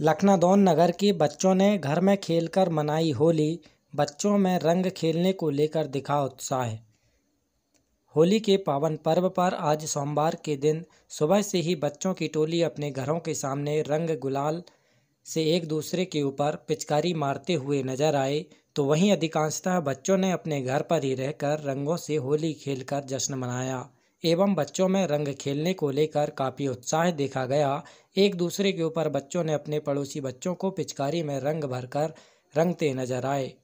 लखनादौन नगर के बच्चों ने घर में खेलकर मनाई होली बच्चों में रंग खेलने को लेकर दिखा उत्साह होली के पावन पर्व पर आज सोमवार के दिन सुबह से ही बच्चों की टोली अपने घरों के सामने रंग गुलाल से एक दूसरे के ऊपर पिचकारी मारते हुए नजर आए तो वहीं अधिकांशतः बच्चों ने अपने घर पर ही रहकर रंगों से होली खेलकर जश्न मनाया एवं बच्चों में रंग खेलने को लेकर काफ़ी उत्साह देखा गया एक दूसरे के ऊपर बच्चों ने अपने पड़ोसी बच्चों को पिचकारी में रंग भरकर रंगते नजर आए